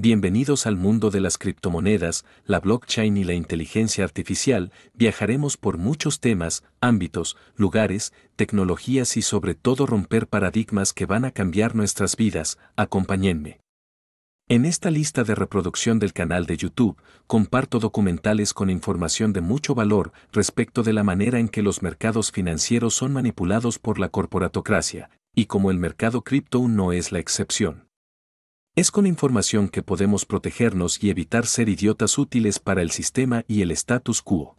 Bienvenidos al mundo de las criptomonedas, la blockchain y la inteligencia artificial. Viajaremos por muchos temas, ámbitos, lugares, tecnologías y sobre todo romper paradigmas que van a cambiar nuestras vidas. Acompáñenme. En esta lista de reproducción del canal de YouTube, comparto documentales con información de mucho valor respecto de la manera en que los mercados financieros son manipulados por la corporatocracia, y como el mercado cripto no es la excepción. Es con información que podemos protegernos y evitar ser idiotas útiles para el sistema y el status quo.